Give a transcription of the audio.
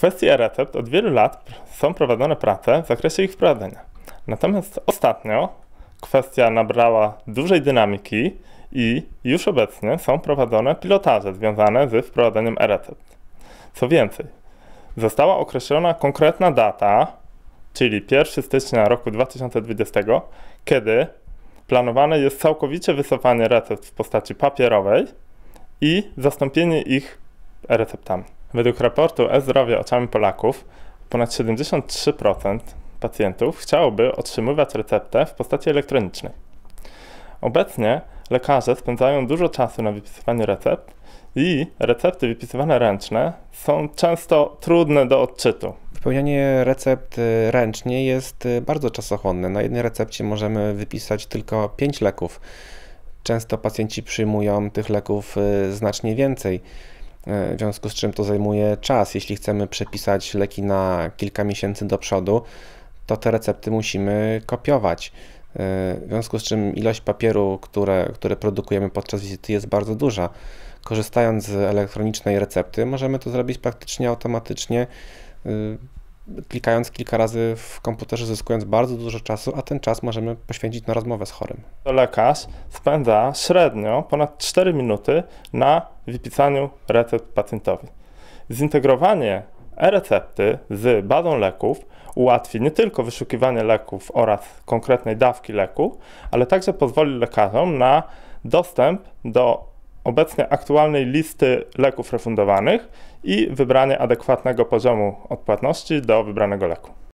kwestii e-recept od wielu lat są prowadzone prace w zakresie ich wprowadzenia. Natomiast ostatnio kwestia nabrała dużej dynamiki i już obecnie są prowadzone pilotaże związane z wprowadzeniem e-recept. Co więcej, została określona konkretna data, czyli 1 stycznia roku 2020, kiedy planowane jest całkowicie wycofanie recept w postaci papierowej i zastąpienie ich receptami. Według raportu e-zdrowie oczami Polaków ponad 73% pacjentów chciałoby otrzymywać receptę w postaci elektronicznej. Obecnie lekarze spędzają dużo czasu na wypisywaniu recept i recepty wypisywane ręczne są często trudne do odczytu. Wypełnianie recept y, ręcznie jest y, bardzo czasochłonne. Na jednej recepcie możemy wypisać tylko 5 leków. Często pacjenci przyjmują tych leków y, znacznie więcej. E, w związku z czym to zajmuje czas. Jeśli chcemy przepisać leki na kilka miesięcy do przodu, to te recepty musimy kopiować. E, w związku z czym ilość papieru, które, które produkujemy podczas wizyty jest bardzo duża. Korzystając z elektronicznej recepty możemy to zrobić praktycznie automatycznie y, klikając kilka razy w komputerze, zyskując bardzo dużo czasu, a ten czas możemy poświęcić na rozmowę z chorym. Lekarz spędza średnio ponad 4 minuty na wypisaniu recept pacjentowi. Zintegrowanie e-recepty z bazą leków ułatwi nie tylko wyszukiwanie leków oraz konkretnej dawki leku, ale także pozwoli lekarzom na dostęp do obecnej aktualnej listy leków refundowanych i wybranie adekwatnego poziomu odpłatności do wybranego leku.